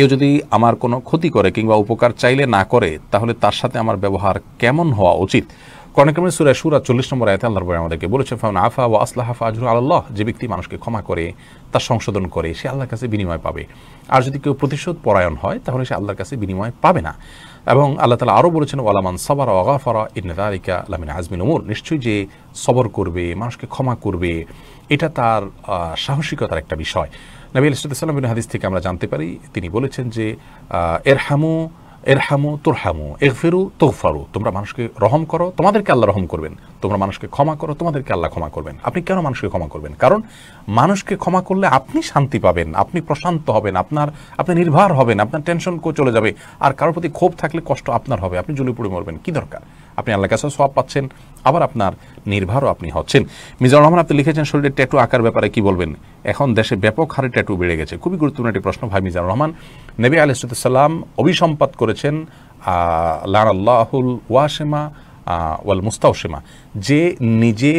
কেউ যদি আমার কোনো ক্ষতি করে কিংবা উপকার চাইলে না করে তাহলে তার সাথে আমার ব্যবহার কেমন হওয়া উচিত কর্ণক্রমে সুরা সুরা চল্লিশ নম্বর আয়তে আল্লাহ আমাদেরকে বলেছে ফাউন আফা ও হাফা আজরু আল্লাহ যে ব্যক্তি মানুষকে ক্ষমা করে তা সংশোধন করে সে আল্লাহর কাছে বিনিময় পাবে আর যদি কেউ প্রতিশোধ পরায়ণ হয় তাহলে সে আল্লাহর কাছে বিনিময় পাবে না এবং আল্লাহ তালা আরও বলেছেন ওয়ালামান সাবার ওগাফারা ইনারিকা লামিন আজমিন ওমর নিশ্চয়ই যে সবর করবে মানুষকে ক্ষমা করবে এটা তার সাহসিকতার একটা বিষয় নবী আলিসাল্লামের হাদিস থেকে আমরা জানতে পারি তিনি বলেছেন যে এরহামু এরহামু তোরহামু এগফেরু তোফারু তোমরা মানুষকে রহম করো তোমাদেরকে আল্লাহ রহম করবেন তোমরা মানুষকে ক্ষমা করো তোমাদেরকে আল্লাহ ক্ষমা করবেন আপনি কেন মানুষকে ক্ষমা করবেন কারণ মানুষকে ক্ষমা করলে আপনি শান্তি পাবেন আপনি প্রশান্ত হবেন আপনার আপনি নির্ভর হবেন আপনার টেনশন চলে যাবে আর কারোর প্রতি ক্ষোভ থাকলে কষ্ট আপনার হবে আপনি জুলি পুড়ে মরবেন কী দরকার আপনি আল্লাহ কাছে সব পাচ্ছেন আবার আপনার নির্ভরও আপনি হচ্ছেন মিজানুর রহমান আপনি লিখেছেন শরীরের ট্যাটু আঁকার ব্যাপারে কি বলবেন এখন দেশে ব্যাপক হারে ট্যাটু বেড়ে গেছে খুবই গুরুত্বপূর্ণ একটি প্রশ্ন ভাই মিজানুর রহমান নেবী আলিসাল্লাম অভিসম্পাদ করেছেন লানাল্লাহুল ওয়াসেমা ওয়াল মুস্তাউসেমা যে নিজে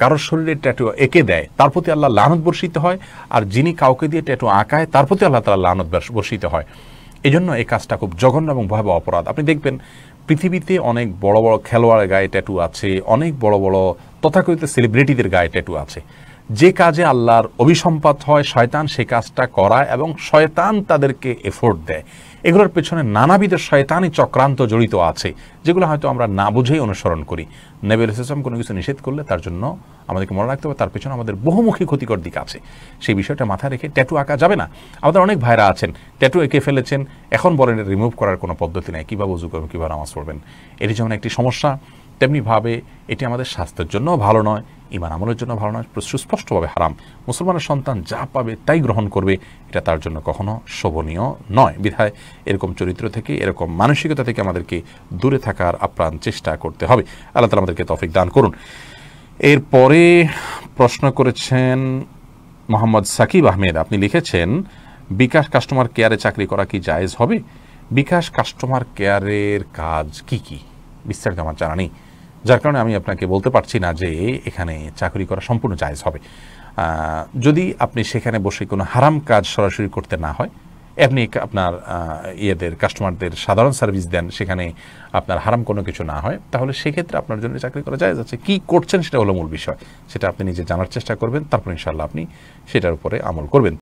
কারো শরীরে ট্যাটু এঁকে দেয় তার প্রতি আল্লাহ লানত বর্ষিত হয় আর যিনি কাউকে দিয়ে ট্যাটু আঁকায় তার প্রতি আল্লাহ তালা লানত বর্ষিত হয় এই জন্য এই কাজটা খুব জঘন্য এবং ভয়াবহ অপরাধ আপনি দেখবেন পৃথিবীতে অনেক বড় বড় খেলোয়াড়ের গায়ে ট্যাটু আছে অনেক বড় বড় তথাকথিত সেলিব্রিটিদের গায়ে ট্যাটু আছে যে কাজে আল্লাহর অভিসম্পাত হয় শয়তান সে কাজটা করায় এবং শয়তান তাদেরকে এফোর্ট দেয় এগুলোর পেছনে নানাবিধ শয়তানি চক্রান্ত জড়িত আছে যেগুলো হয়তো আমরা না বুঝেই অনুসরণ করি নেবেল ইসলাম কোনো কিছু নিষেধ করলে তার জন্য আমাদেরকে মনে রাখতে হবে তার পেছনে আমাদের বহুমুখী ক্ষতিকর দিক আছে সেই বিষয়টা মাথায় রেখে ট্যাটু আঁকা যাবে না আমাদের অনেক ভাইরা আছেন ট্যাটু এঁকে ফেলেছেন এখন বলেন রিমুভ করার কোনো পদ্ধতি নেই কীভাবে উজু করবেন কীভাবে নামাজ পড়বেন এটি যেমন একটি সমস্যা তেমনিভাবে এটি আমাদের স্বাস্থ্যের জন্যও ভালো নয় ইমান আমলের জন্য ভালো নয় সুস্পষ্টভাবে হারাম মুসলমানের সন্তান যা পাবে তাই গ্রহণ করবে এটা তার জন্য কখনো শোভনীয় নয় বিধায় এরকম চরিত্র থেকে এরকম মানসিকতা থেকে আমাদেরকে দূরে থাকার আপ্রাণ চেষ্টা করতে হবে আল্লাহ তালা আমাদেরকে তফিক দান করুন এরপরে প্রশ্ন করেছেন মোহাম্মদ সাকিব আহমেদ আপনি লিখেছেন বিকাশ কাস্টমার কেয়ারে চাকরি করা কি জায়েজ হবে বিকাশ কাস্টমার কেয়ারের কাজ কি কি বিস্তারিত আমার জানা নেই যার কারণে আমি আপনাকে বলতে পারছি না যে এখানে চাকরি করা সম্পূর্ণ জায়জ হবে যদি আপনি সেখানে বসে কোনো হারাম কাজ সরাসরি করতে না হয় আপনি আপনার ইয়েদের কাস্টমারদের সাধারণ সার্ভিস দেন সেখানে আপনার হারাম কোনো কিছু না হয় তাহলে সেক্ষেত্রে আপনার জন্য চাকরি করা যায় যাচ্ছে কী করছেন সেটা হলো মূল বিষয় সেটা আপনি নিজে জানার চেষ্টা করবেন তারপর ইনশাল্লাহ আপনি সেটার উপরে আমল করবেন